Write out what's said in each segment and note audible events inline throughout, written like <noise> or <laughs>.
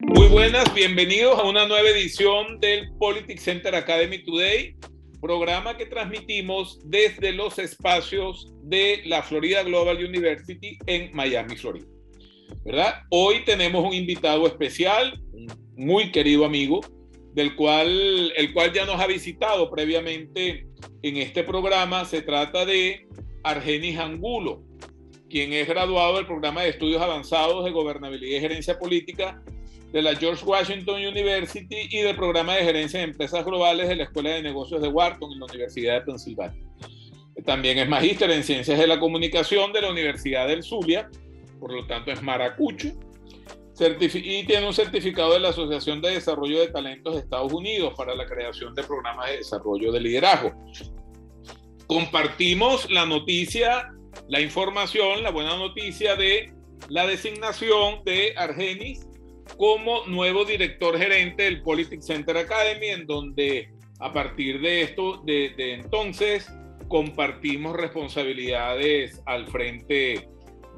Muy buenas, bienvenidos a una nueva edición del Politics Center Academy Today, programa que transmitimos desde los espacios de la Florida Global University en Miami, Florida. ¿Verdad? Hoy tenemos un invitado especial, un muy querido amigo, del cual, el cual ya nos ha visitado previamente en este programa. Se trata de Argenis Angulo, quien es graduado del programa de estudios avanzados de gobernabilidad y gerencia política de la George Washington University y del programa de gerencia de empresas globales de la Escuela de Negocios de Wharton en la Universidad de Pensilvania. También es magíster en Ciencias de la Comunicación de la Universidad del Zulia, por lo tanto es maracucho, y tiene un certificado de la Asociación de Desarrollo de Talentos de Estados Unidos para la creación de programas de desarrollo de liderazgo. Compartimos la noticia, la información, la buena noticia de la designación de Argenis como nuevo director gerente del Politics Center Academy, en donde a partir de esto, de, entonces, compartimos responsabilidades al frente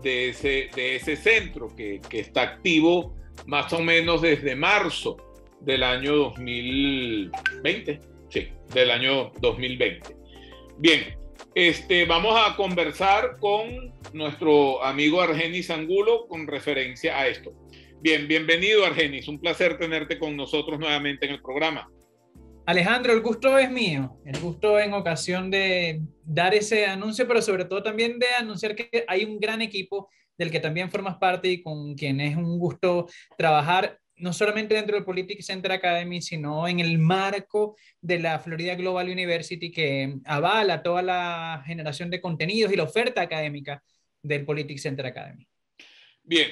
de ese, de ese centro que, está activo más o menos desde marzo del año 2020. Sí, del año 2020. Bien, este, vamos a conversar con nuestro amigo Argenis Angulo con referencia a esto. Bien, bienvenido Argenis, un placer tenerte con nosotros nuevamente en el programa. Alejandro, el gusto es mío, el gusto en ocasión de dar ese anuncio, pero sobre todo también de anunciar que hay un gran equipo del que también formas parte y con quien es un gusto trabajar, no solamente dentro del Politics Center Academy, sino en el marco de la Florida Global University que avala toda la generación de contenidos y la oferta académica del Politics Center Academy. Bien,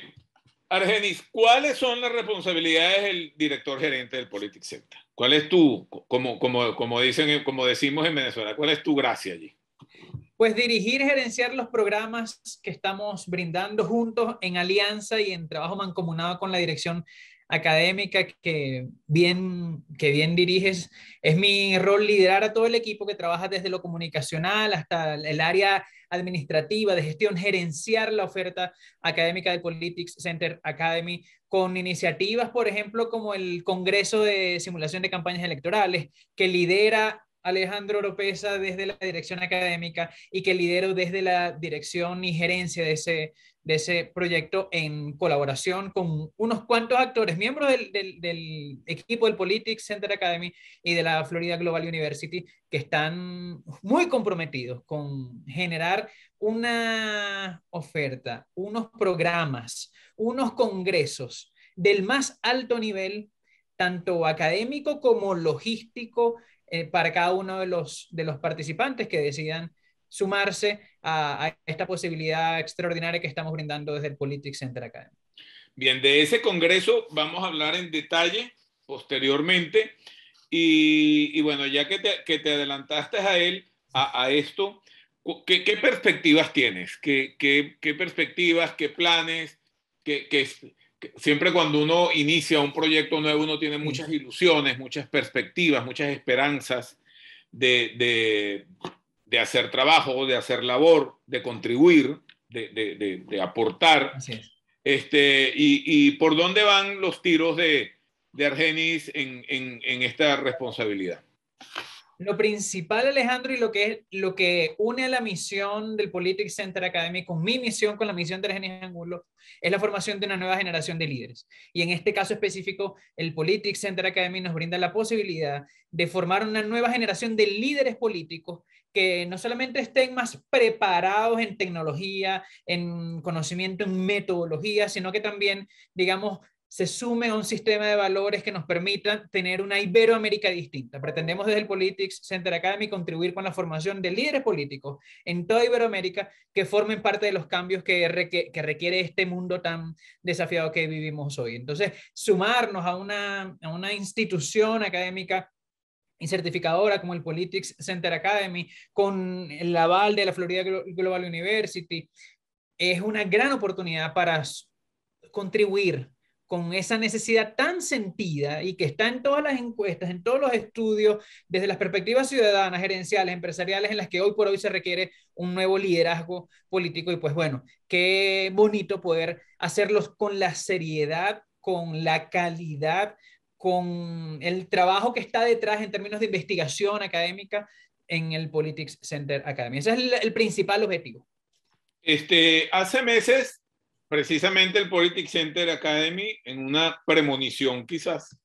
Argenis, ¿cuáles son las responsabilidades del director gerente del Politic Center? ¿Cuál es tu, como, como, como, dicen, como decimos en Venezuela, cuál es tu gracia allí? Pues dirigir, gerenciar los programas que estamos brindando juntos en alianza y en trabajo mancomunado con la Dirección académica que bien, que bien diriges. Es mi rol liderar a todo el equipo que trabaja desde lo comunicacional hasta el área administrativa de gestión, gerenciar la oferta académica del Politics Center Academy con iniciativas, por ejemplo, como el Congreso de Simulación de Campañas Electorales, que lidera Alejandro Oropesa desde la dirección académica y que lidero desde la dirección y gerencia de ese, de ese proyecto en colaboración con unos cuantos actores, miembros del, del, equipo del Politics Center Academy y de la Florida Global University, que están muy comprometidos con generar una oferta, unos programas, unos congresos del más alto nivel, tanto académico como logístico eh, para cada uno de los, de los participantes que decidan sumarse a, esta posibilidad extraordinaria que estamos brindando desde el Politics Center Academy. Bien, de ese congreso vamos a hablar en detalle posteriormente. Y, bueno, ya que te, que te, adelantaste a él, a, esto, ¿qué, perspectivas tienes? ¿Qué, qué, qué perspectivas, qué planes, qué, qué, siempre cuando uno inicia un proyecto nuevo, uno tiene muchas ilusiones, muchas perspectivas, muchas esperanzas de, hacer trabajo, de hacer labor, de contribuir, de, aportar. Este, y, por dónde van los tiros de, Argenis en esta responsabilidad? Lo principal, Alejandro, y lo que, es, lo que une a la misión del Politics Center Academy con mi misión, con la misión de Genesis Angulo, es la formación de una nueva generación de líderes. Y en este caso específico, el Politics Center Academy nos brinda la posibilidad de formar una nueva generación de líderes políticos que no solamente estén más preparados en tecnología, en conocimiento, en metodología, sino que también, digamos, se sume a un sistema de valores que nos permita tener una Iberoamérica distinta. Pretendemos desde el Politics Center Academy contribuir con la formación de líderes políticos en toda Iberoamérica que formen parte de los cambios que, requiere, este mundo tan desafiado que vivimos hoy. Entonces, sumarnos a una, a una institución académica y certificadora como el Politics Center Academy, con el aval de la Florida Global University, es una gran oportunidad para contribuir con esa necesidad tan sentida y que está en todas las encuestas, en todos los estudios, desde las perspectivas ciudadanas, gerenciales, empresariales, en las que hoy por hoy se requiere un nuevo liderazgo político. Y pues bueno, qué bonito poder hacerlos con la seriedad, con la calidad, con el trabajo que está detrás en términos de investigación académica en el Politics Center Academy. Ese es el, principal objetivo. Este, hace meses precisamente el Politics Center Academy, en una premonición quizás,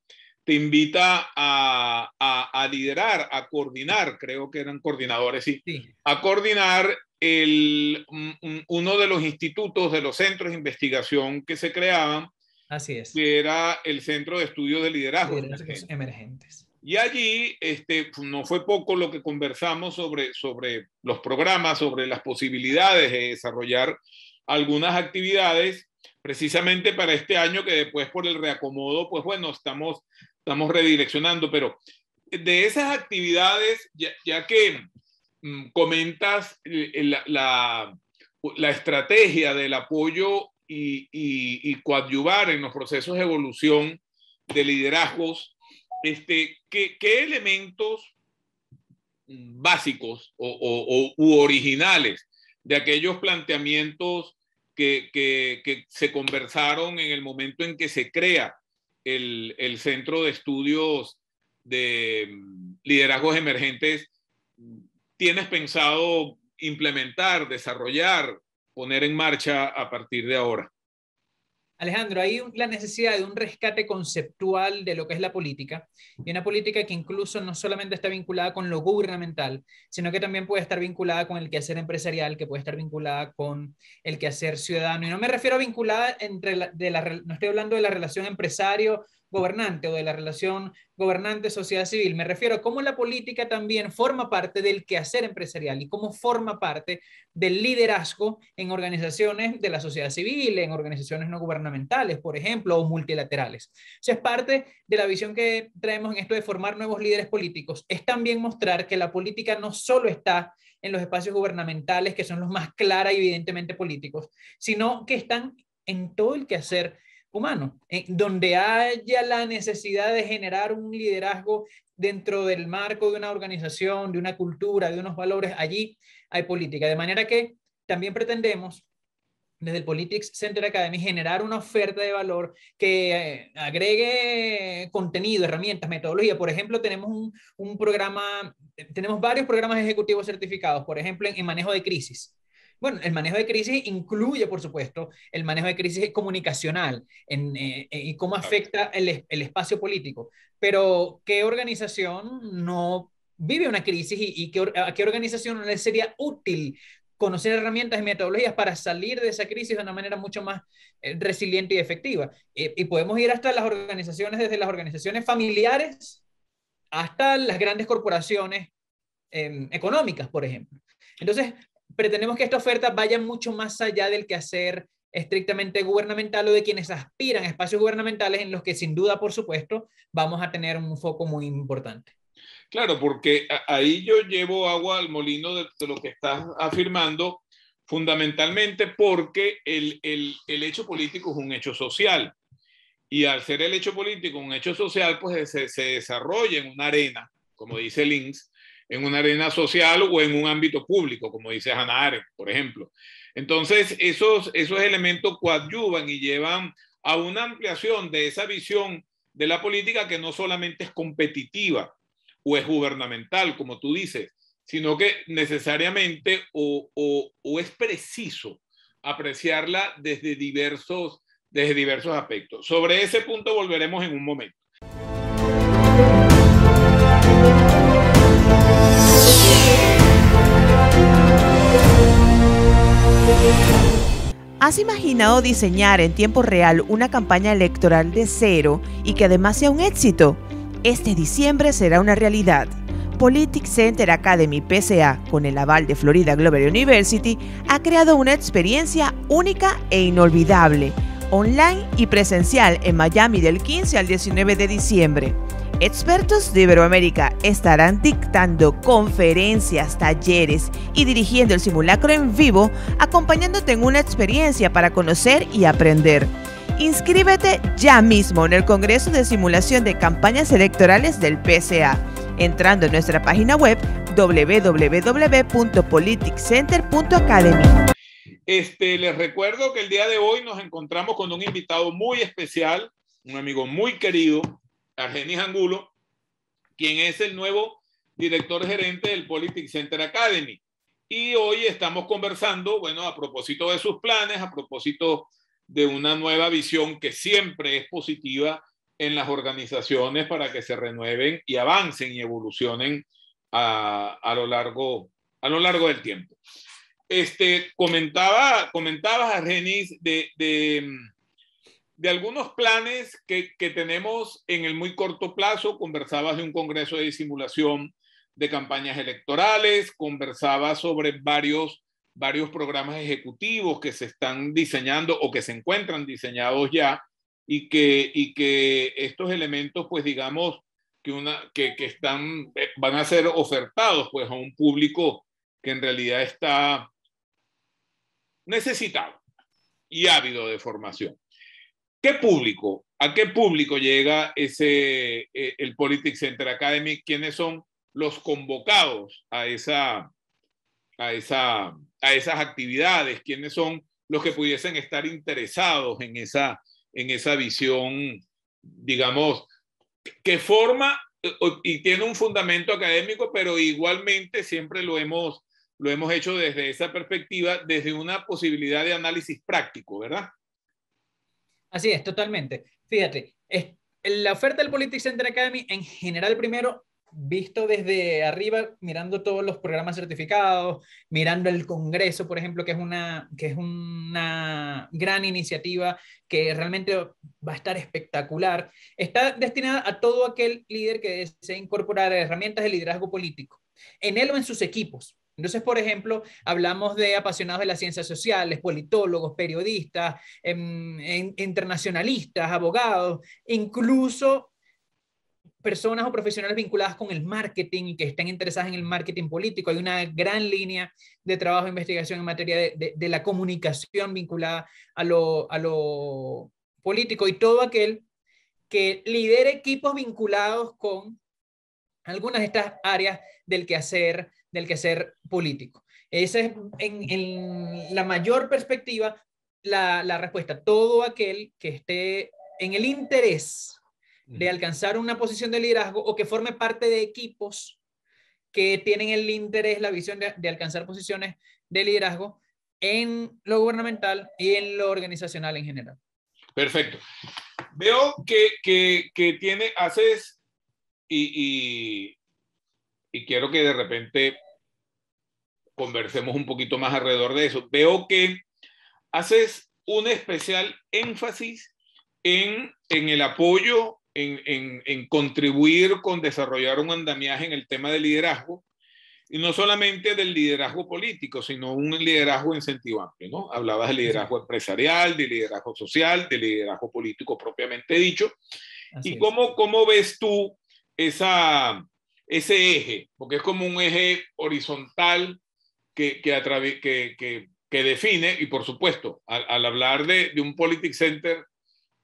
te invita a, liderar, a coordinar, creo que eran coordinadores, sí, a coordinar el, uno de los institutos, de los centros de investigación que se creaban. Así es. Que era el Centro de Estudios de Liderazgo. Emergentes. emergentes. Y allí este, no fue poco lo que conversamos sobre, sobre los programas, sobre las posibilidades de desarrollar algunas actividades precisamente para este año que después por el reacomodo, pues bueno, estamos, estamos redireccionando, pero de esas actividades, ya, que mm, comentas eh, eh, la, estrategia del apoyo y, coadyuvar en los procesos de evolución de liderazgos, este, ¿qué, elementos básicos u originales de aquellos planteamientos que, se conversaron en el momento en que se crea el Centro de Estudios de mm, Liderazgos Emergentes, ¿tienes pensado implementar, desarrollar, poner en marcha a partir de ahora? Alejandro, hay la necesidad de un rescate conceptual de lo que es la política, y una política que incluso no solamente está vinculada con lo gubernamental, sino que también puede estar vinculada con el quehacer empresarial, que puede estar vinculada con el quehacer ciudadano. Y no me refiero a vinculada entre, la, no estoy hablando de la relación empresario gobernante o de la relación gobernante-sociedad civil. Me refiero a cómo la política también forma parte del quehacer empresarial y cómo forma parte del liderazgo en organizaciones de la sociedad civil, en organizaciones no gubernamentales, por ejemplo, o multilaterales. sea, es parte de la visión que traemos en esto de formar nuevos líderes políticos. Es también mostrar que la política no solo está en los espacios gubernamentales, que son los más clara y evidentemente políticos, sino que están en todo el quehacer humano, donde haya la necesidad de generar un liderazgo dentro del marco de una organización, de una cultura, de unos valores, allí hay política. De manera que también pretendemos desde el Politics Center Academy generar una oferta de valor que eh, agregue contenido, herramientas, metodología. Por ejemplo, tenemos un, programa, tenemos varios programas ejecutivos certificados, por ejemplo, en, en manejo de crisis bueno, el manejo de crisis incluye, por supuesto, el manejo de crisis comunicacional eh, eh, y cómo afecta el, espacio político. Pero, ¿qué organización no vive una crisis y, qué, a qué organización le sería útil conocer herramientas y metodologías para salir de esa crisis de una manera mucho más eh, resiliente y efectiva? y podemos ir hasta las organizaciones, desde las organizaciones familiares hasta las grandes corporaciones em, económicas, por ejemplo. Entonces, pretendemos que esta oferta vaya mucho más allá del quehacer estrictamente gubernamental o de quienes aspiran a espacios gubernamentales en los que sin duda, por supuesto, vamos a tener un foco muy importante. Claro, porque ahí yo llevo agua al molino de, lo que estás afirmando, fundamentalmente porque el, el, el hecho político es un hecho social. Y al ser el hecho político un hecho social, pues se, se desarrolla en una arena, como dice Links, en una arena social o en un ámbito público, como dice Hannah Arendt, por ejemplo. Entonces, esos, esos elementos coadyuvan y llevan a una ampliación de esa visión de la política que no solamente es competitiva o es gubernamental, como tú dices, sino que necesariamente o, o, o es preciso apreciarla desde diversos, desde diversos aspectos. Sobre ese punto volveremos en un momento. ¿Has imaginado diseñar en tiempo real una campaña electoral de cero y que además sea un éxito? Este diciembre será una realidad. Politics Center Academy PCA, con el aval de Florida Global University, ha creado una experiencia única e inolvidable, online y presencial en Miami del 15 al 19 de diciembre. Expertos de Iberoamérica estarán dictando conferencias, talleres y dirigiendo el simulacro en vivo, acompañándote en una experiencia para conocer y aprender. Inscríbete ya mismo en el Congreso de Simulación de Campañas Electorales del PCA, entrando en nuestra página web www.politiccenter.academy. Este, les recuerdo que el día de hoy nos encontramos con un invitado muy especial, un amigo muy querido, Argenis Angulo, quien es el nuevo director gerente del Politics Center Academy. Y hoy estamos conversando, bueno, a propósito de sus planes, a propósito de una nueva visión que siempre es positiva en las organizaciones para que se renueven y avancen y evolucionen a, lo, largo, a lo largo del tiempo. Este, comentaba, comentabas, Argenis, de, de de algunos planes que, tenemos en el muy corto plazo. conversaba de un congreso de disimulación de campañas electorales, conversaba sobre varios, varios programas ejecutivos que se están diseñando o que se encuentran diseñados ya y que, y que estos elementos, pues digamos, que, una, que están, eh, van a ser ofertados pues a un público que en realidad está necesitado y ávido de formación. ¿Qué público? ¿A qué público llega ese, eh, el Politics Center Academy? ¿Quiénes son los convocados a, esa, a, esa, a esas actividades? ¿Quiénes son los que pudiesen estar interesados en esa, en esa visión, digamos, que forma y tiene un fundamento académico, pero igualmente siempre lo hemos, lo hemos hecho desde esa perspectiva, desde una posibilidad de análisis práctico, ¿verdad? Así es, totalmente. Fíjate, la oferta del Politics Center Academy en general primero visto desde arriba, mirando todos los programas certificados, mirando el Congreso, por ejemplo, que es una, que es una gran iniciativa que realmente va a estar espectacular, está destinada a todo aquel líder que desee incorporar herramientas de liderazgo político, en él o en sus equipos. Entonces, por ejemplo, hablamos de apasionados de las ciencias sociales, politólogos, periodistas, em, internacionalistas, abogados, incluso personas o profesionales vinculadas con el marketing y que estén interesadas en el marketing político. Hay una gran línea de trabajo e investigación en materia de, la comunicación vinculada a lo, a lo político y todo aquel que lidere equipos vinculados con algunas de estas áreas del quehacer del que ser político. Esa es en, en la mayor perspectiva la, la, respuesta. Todo aquel que esté en el interés de alcanzar una posición de liderazgo o que forme parte de equipos que tienen el interés, la visión de, alcanzar posiciones de liderazgo en lo gubernamental y en lo organizacional en general. Perfecto. Veo que, que, tiene, haces y, y, y, quiero que de repente conversemos un poquito más alrededor de eso. Veo que haces un especial énfasis en, el apoyo, en, contribuir con desarrollar un andamiaje en el tema del liderazgo, y no solamente del liderazgo político, sino un liderazgo en amplio, ¿no? Hablabas de liderazgo empresarial, de liderazgo social, de liderazgo político propiamente dicho. ¿Y cómo, ves tú esa, ese eje? Porque es como un eje horizontal que, que, que, que, define, y por supuesto, al, hablar de, de, un Politic Center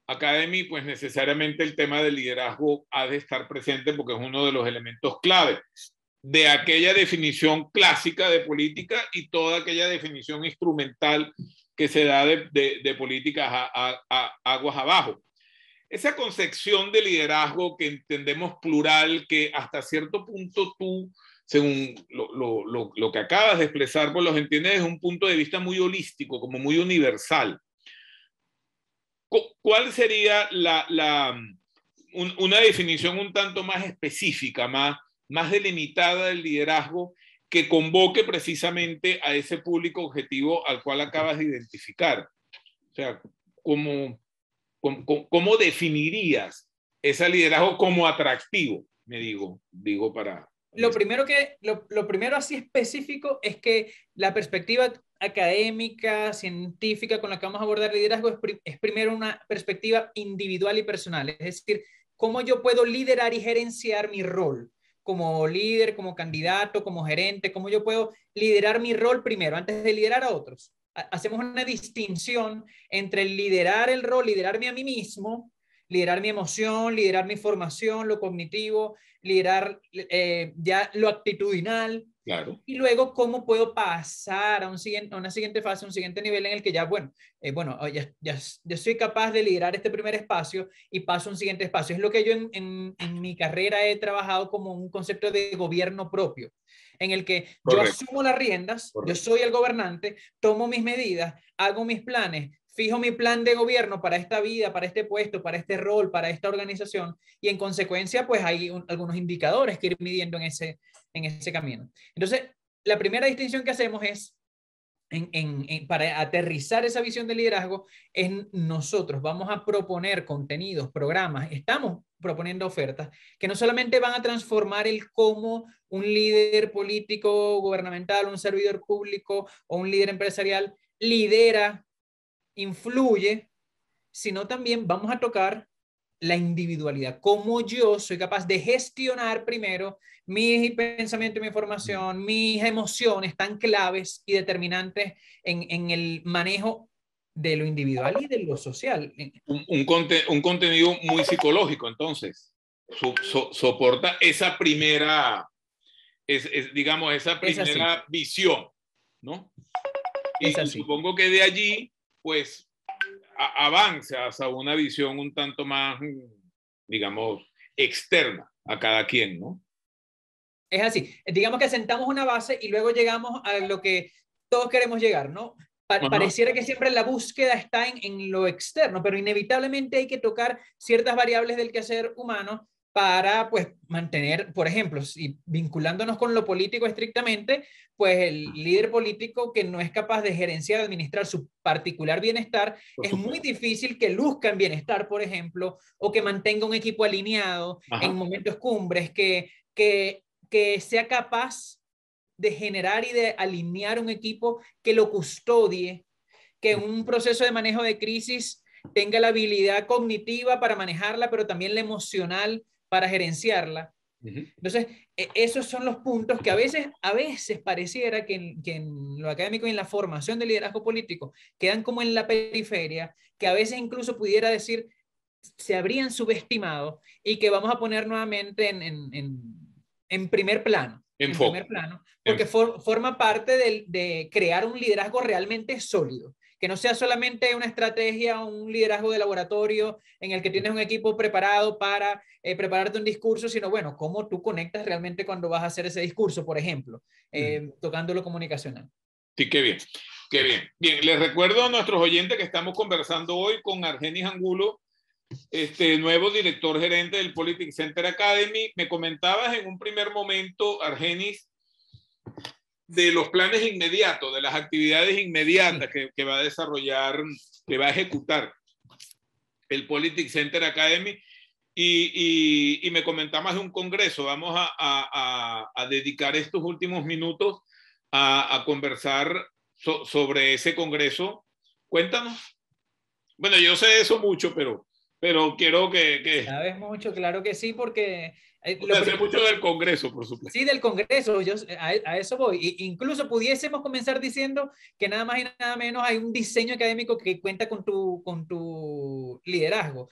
Academy, pues necesariamente el tema del liderazgo ha de estar presente porque es uno de los elementos clave de aquella definición clásica de política y toda aquella definición instrumental que se da de, de, políticas a, a aguas abajo. Esa concepción de liderazgo que entendemos plural, que hasta cierto punto tú según lo, que acabas de expresar, pues los entiendes desde un punto de vista muy holístico, como muy universal. ¿Cuál sería la, una definición un tanto más específica, más, más delimitada del liderazgo que convoque precisamente a ese público objetivo al cual acabas de identificar? O sea, ¿cómo, cómo definirías ese liderazgo como atractivo? Me digo, digo para, lo primero, que, lo, primero así específico es que la perspectiva académica, científica con la que vamos a abordar liderazgo es, es, primero una perspectiva individual y personal, es decir, cómo yo puedo liderar y gerenciar mi rol como líder, como candidato, como gerente, cómo yo puedo liderar mi rol primero antes de liderar a otros. Hacemos una distinción entre liderar el rol, liderarme a mí mismo liderar mi emoción, liderar mi formación, lo cognitivo, liderar eh, ya lo actitudinal. Claro. Y luego, ¿cómo puedo pasar a, un siguiente, una siguiente fase, un siguiente nivel en el que ya, bueno, eh, bueno oh, ya, soy capaz de liderar este primer espacio y paso a un siguiente espacio? Es lo que yo en, mi carrera he trabajado como un concepto de gobierno propio, en el que yo asumo las riendas, yo soy el gobernante, tomo mis medidas, hago mis planes, fijo mi plan de gobierno para esta vida, para este puesto, para este rol, para esta organización, y en consecuencia, pues hay algunos indicadores que ir midiendo en ese, en ese camino. Entonces, la primera distinción que hacemos es, para aterrizar esa visión de liderazgo, es nosotros vamos a proponer contenidos, programas, estamos proponiendo ofertas que no solamente van a transformar el cómo un líder político, gubernamental, un servidor público o un líder empresarial lidera influye, sino también vamos a tocar la individualidad, cómo yo soy capaz de gestionar primero mis pensamiento, mi información, mis emociones tan claves y determinantes en, el manejo de lo individual y de lo social. Un, un, contenido muy psicológico, entonces, soporta esa primera, es, digamos, esa primera visión, ¿no? Y supongo que de allí pues a, una visión un tanto más, digamos, externa a cada quien, ¿no? Es así. Digamos que sentamos una base y luego llegamos a lo que todos queremos llegar, ¿no? Pareciera que siempre la búsqueda está en, en, lo externo, pero inevitablemente hay que tocar ciertas variables del quehacer humano para pues mantener, por ejemplo, si vinculándonos con lo político estrictamente, pues el líder político que no es capaz de gerenciar, administrar su particular bienestar, es muy difícil que luzca en bienestar, por ejemplo, o que mantenga un equipo alineado en momentos cumbres, que, que, que sea capaz de generar y de alinear un equipo que lo custodie, que un proceso de manejo de crisis tenga la habilidad cognitiva para manejarla, pero también la emocional para gerenciarla. Entonces, e, esos son los puntos que a veces, a veces pareciera que en, lo académico y en la formación del liderazgo político quedan como en la periferia, que a veces incluso pudiera decir se habrían subestimado y que vamos a poner nuevamente en, primer plano. En, primer plano, porque forma parte de crear un liderazgo realmente sólido que no sea solamente una estrategia, o un liderazgo de laboratorio en el que tienes un equipo preparado para eh, prepararte un discurso, sino bueno, cómo tú conectas realmente cuando vas a hacer ese discurso, por ejemplo, eh, mm. tocando lo comunicacional. Sí, qué bien, qué bien. Bien, les recuerdo a nuestros oyentes que estamos conversando hoy con Argenis Angulo, este nuevo director gerente del Politics Center Academy. Me comentabas en un primer momento, Argenis, de los planes inmediatos, de las actividades inmediatas que, va a desarrollar, que va a ejecutar el Politics Center Academy. Y, y, me comentaba más de un congreso. Vamos a, dedicar estos últimos minutos a, conversar sobre ese congreso. Cuéntanos. Bueno, yo sé eso mucho, pero pero quiero que... Sabes mucho, claro que sí, porque... Eh, lo hace mucho del Congreso, por supuesto. Sí, del Congreso, yo a, eso voy. incluso pudiésemos comenzar diciendo que nada más y nada menos hay un diseño académico que cuenta con tu, con tu liderazgo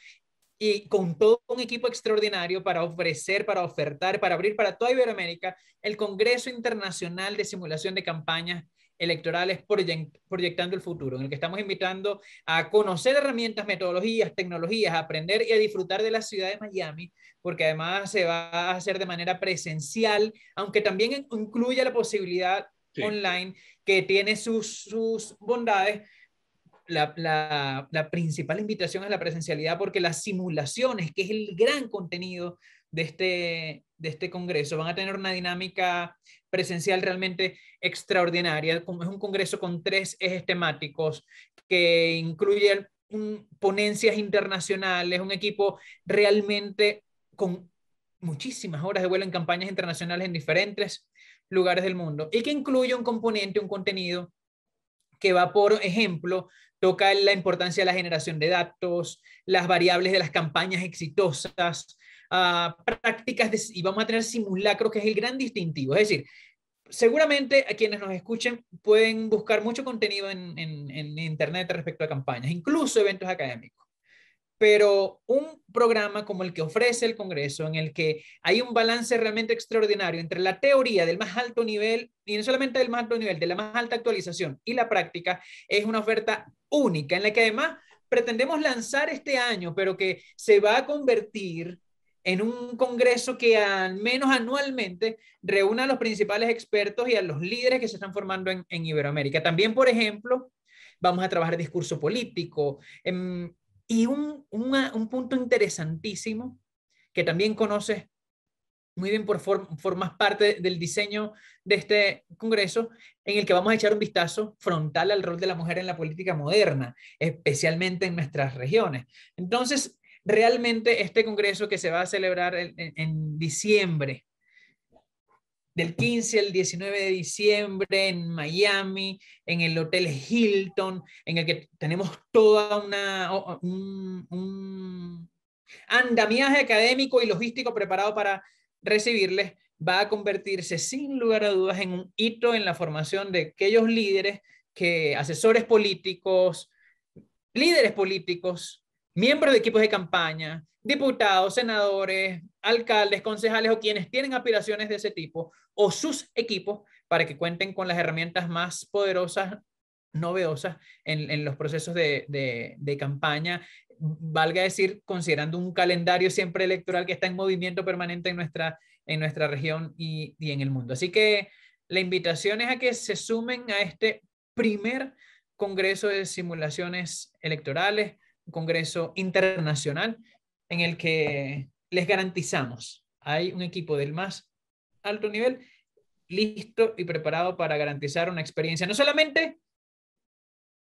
y con todo un equipo extraordinario para ofrecer, para ofertar, para abrir para toda Iberoamérica el Congreso Internacional de Simulación de Campañas electorales proyectando el futuro, en el que estamos invitando a conocer herramientas, metodologías, tecnologías, a aprender y a disfrutar de la ciudad de Miami, porque además se va a hacer de manera presencial, aunque también incluye la posibilidad online que tiene sus, bondades. La, la principal invitación es la presencialidad porque las simulaciones, que es el gran contenido de este, de este Congreso van a tener una dinámica presencial realmente extraordinaria. Como es un Congreso con tres ejes temáticos que incluyen ponencias internacionales, un equipo realmente con muchísimas horas de vuelo en campañas internacionales en diferentes lugares del mundo y que incluye un componente, un contenido que va, por ejemplo, toca la importancia de la generación de datos, las variables de las campañas exitosas, Ah, prácticas y vamos a tener simulacros, que es el gran distintivo. Es decir, seguramente a quienes nos escuchen pueden buscar mucho contenido en, en Internet respecto a campañas, incluso eventos académicos pero un programa como el que ofrece el Congreso, en el que hay un balance realmente extraordinario entre la teoría del más alto nivel, y no solamente del más alto nivel, de la más alta actualización y la práctica, es una oferta única, en la que además pretendemos lanzar este año, pero que se va a convertir en un congreso que al menos anualmente reúna a los principales expertos y a los líderes que se están formando en, Iberoamérica. También, por ejemplo, vamos a trabajar discurso político. Em, y un, punto interesantísimo que también conoces muy bien por formar parte del diseño de este congreso, en el que vamos a echar un vistazo frontal al rol de la mujer en la política moderna, especialmente en nuestras regiones. Entonces, realmente este congreso que se va a celebrar en, diciembre, del 15 al 19 de diciembre en Miami, en el Hotel Hilton, en el que tenemos toda una un, andamiaje académico y logístico preparado para recibirles, va a convertirse sin lugar a dudas en un hito en la formación de aquellos líderes que asesores políticos, líderes políticos, miembros de equipos de campaña, diputados, senadores, alcaldes, concejales o quienes tienen aspiraciones de ese tipo o sus equipos para que cuenten con las herramientas más poderosas, novedosas en, los procesos de, de, de campaña, valga decir, considerando un calendario siempre electoral que está en movimiento permanente en nuestra, en nuestra región y, y, en el mundo. Así que la invitación es a que se sumen a este primer Congreso de Simulaciones Electorales congreso internacional en el que les garantizamos, hay un equipo del más alto nivel listo y preparado para garantizar una experiencia no solamente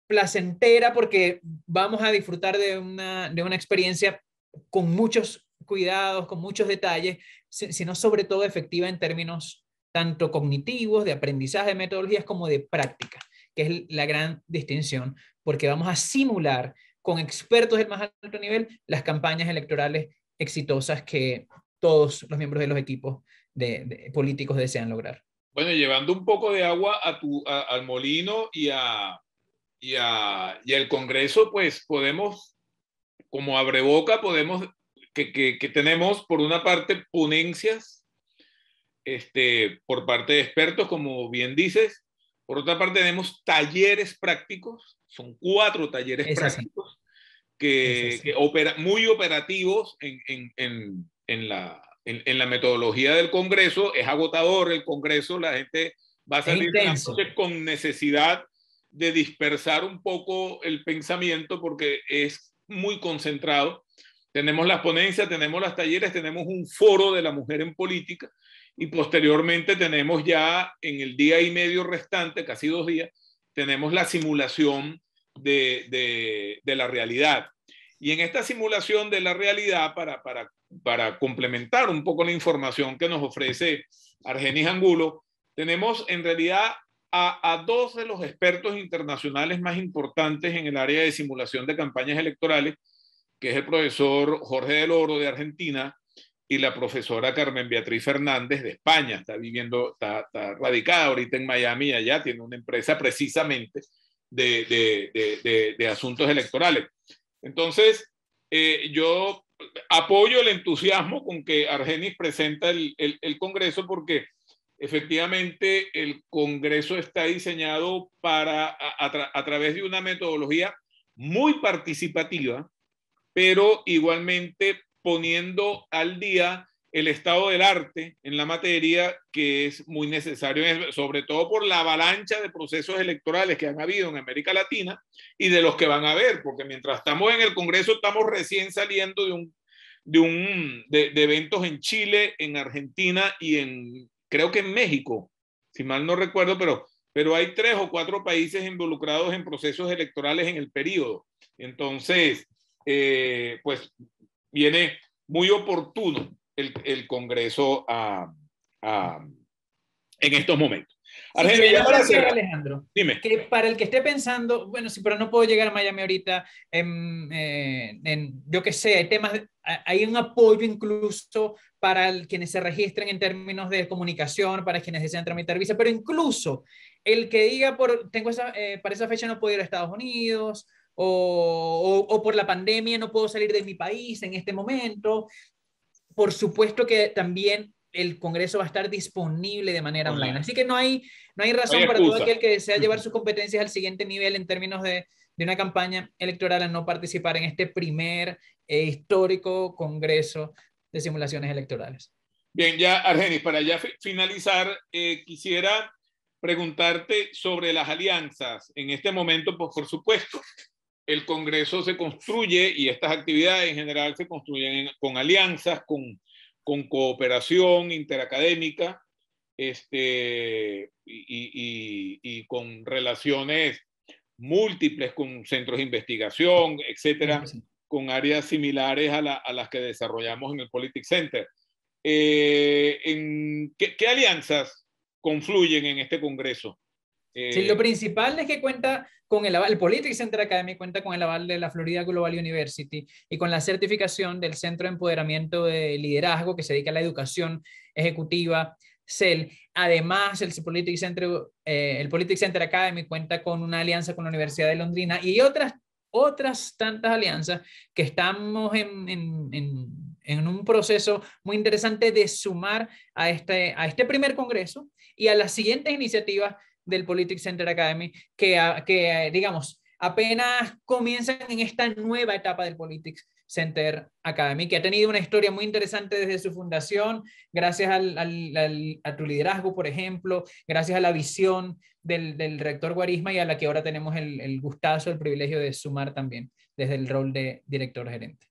placentera porque vamos a disfrutar de una, de una experiencia con muchos cuidados, con muchos detalles, sino sobre todo efectiva en términos tanto cognitivos, de aprendizaje de metodologías, como de práctica, que es la gran distinción, porque vamos a simular con expertos del más alto nivel las campañas electorales exitosas que todos los miembros de los equipos de, políticos desean lograr. Bueno, llevando un poco de agua al molino y, al Congreso, pues podemos, como abre boca, podemos, que, tenemos por una parte ponencias este, por parte de expertos, como bien dices, por otra parte, tenemos talleres prácticos, son cuatro talleres prácticos que, muy operativos en, la, en, la metodología del Congreso. Es agotador el Congreso, la gente va a salir con necesidad de dispersar un poco el pensamiento porque es muy concentrado. Tenemos las ponencias, tenemos las talleres, tenemos un foro de la mujer en política y posteriormente tenemos ya en el día y medio restante, casi dos días, tenemos la simulación de, la realidad. Y en esta simulación de la realidad, para, complementar un poco la información que nos ofrece Argenis Angulo, tenemos en realidad a, a, dos de los expertos internacionales más importantes en el área de simulación de campañas electorales, que es el profesor Jorge del Oro de Argentina y la profesora Carmen Beatriz Fernández de España. Está viviendo, está radicada ahorita en Miami, allá tiene una empresa precisamente de, asuntos electorales. Entonces, eh, yo apoyo el entusiasmo con que Argenis presenta el, Congreso porque efectivamente el Congreso está diseñado para, a, través de una metodología muy participativa, pero igualmente poniendo al día el estado del arte en la materia que es muy necesario, sobre todo por la avalancha de procesos electorales que han habido en América Latina y de los que van a haber, porque mientras estamos en el Congreso estamos recién saliendo de un de un de, eventos en Chile, en Argentina y en creo que en México, si mal no recuerdo, pero pero hay tres o cuatro países involucrados en procesos electorales en el periodo. Entonces, eh, pues viene muy oportuno el, Congreso en estos momentos. Argelia, para Que para el que esté pensando, bueno, sí, pero no puedo llegar a Miami ahorita, em, eh, en, yo qué sé, hay temas, hay un apoyo incluso para quienes se registren en términos de comunicación, para quienes desean tramitar visa, pero incluso el que diga, por, tengo esa, eh, para esa fecha no puedo ir a Estados Unidos, o, por la pandemia no puedo salir de mi país en este momento por supuesto que también el Congreso va a estar disponible de manera online. Así que no hay, no hay razón para todo aquel que desea llevar sus competencias al siguiente nivel en términos de, de una campaña electoral a no participar en este primer e histórico Congreso de Simulaciones Electorales. Bien, ya Argenis, para ya finalizar, eh, quisiera preguntarte sobre las alianzas. En este momento, pues, por supuesto, el Congreso se construye y estas actividades en general se construyen con alianzas, con, cooperación interacadémica este, y, con relaciones múltiples con centros de investigación, etcétera, con áreas similares a, las que desarrollamos en el Politics Center. Eh, ¿Qué alianzas confluyen en este Congreso? sí, lo eh, principal es que cuenta con el aval, el Politics Center Academy cuenta con el aval de la Florida Global University y con la certificación del Centro de Empoderamiento de Liderazgo que se dedica a la educación ejecutiva, CEL. Además, el Politics Center, eh, el Politics Center Academy cuenta con una alianza con la Universidad de Londrina y otras, otras tantas alianzas que estamos en, en, en un proceso muy interesante de sumar a este, a este primer congreso y a las siguientes iniciativas del Politics Center Academy, que, eh, digamos, apenas comienzan en esta nueva etapa del Politics Center Academy, que ha tenido una historia muy interesante desde su fundación, gracias a tu liderazgo, por ejemplo, gracias a la visión del, rector Guarisma y a la que ahora tenemos el, gustazo, el privilegio de sumar también desde el rol de director gerente.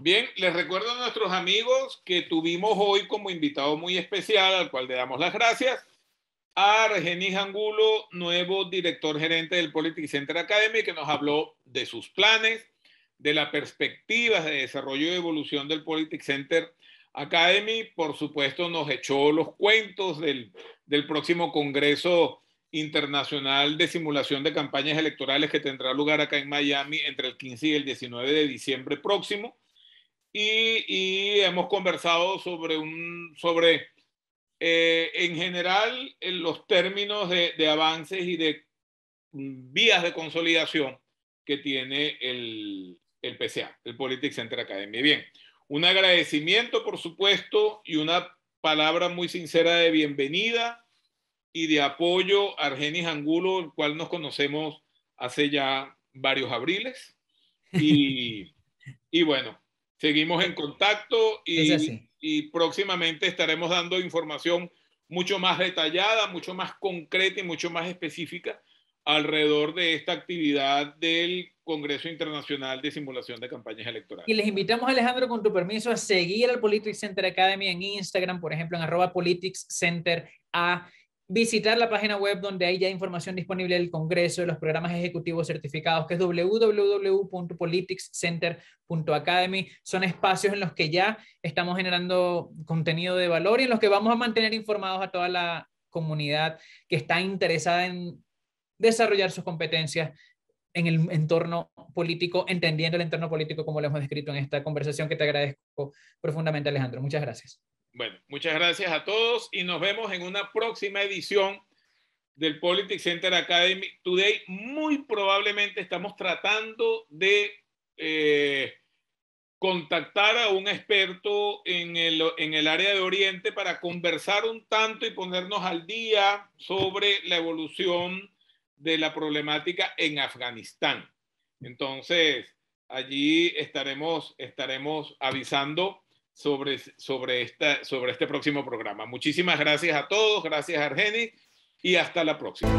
Bien, les recuerdo a nuestros amigos que tuvimos hoy como invitado muy especial, al cual le damos las gracias, Argenis Angulo, nuevo director gerente del Politics Center Academy, que nos habló de sus planes, de las perspectivas de desarrollo y evolución del Politics Center Academy. Por supuesto, nos echó los cuentos del, del próximo Congreso Internacional de Simulación de Campañas Electorales que tendrá lugar acá en Miami entre el 15 y el 19 de diciembre próximo. Y, y hemos conversado sobre un... Sobre eh, en general en eh, los términos de, avances y de vías de consolidación que tiene el, el PCA, el Politics Center Academy. Bien, un agradecimiento, por supuesto, y una palabra muy sincera de bienvenida y de apoyo a Argenis Angulo, el cual nos conocemos hace ya varios abriles. <laughs> Y, y bueno, seguimos en contacto y y próximamente estaremos dando información mucho más detallada, mucho más concreta y mucho más específica alrededor de esta actividad del Congreso Internacional de Simulación de Campañas Electorales. Y les invitamos, Alejandro, con tu permiso, a seguir al Politics Center Academy en Instagram, por ejemplo, en arroba Politics visitar la página web donde hay ya información disponible del Congreso, de los programas ejecutivos certificados, que es www.politicscenter.academy. Son espacios en los que ya estamos generando contenido de valor y en los que vamos a mantener informados a toda la comunidad que está interesada en desarrollar sus competencias en el entorno político, entendiendo el entorno político como lo hemos descrito en esta conversación que te agradezco profundamente, Alejandro. Muchas gracias. Bueno, muchas gracias a todos y nos vemos en una próxima edición del Politics Center Academy Today. Muy probablemente estamos tratando de eh, contactar a un experto en el, en área de Oriente para conversar un tanto y ponernos al día sobre la evolución de la problemática en Afganistán. Entonces, allí estaremos, estaremos avisando sobre, sobre, esta, sobre este próximo programa. Muchísimas gracias a todos, gracias argeni y hasta la próxima.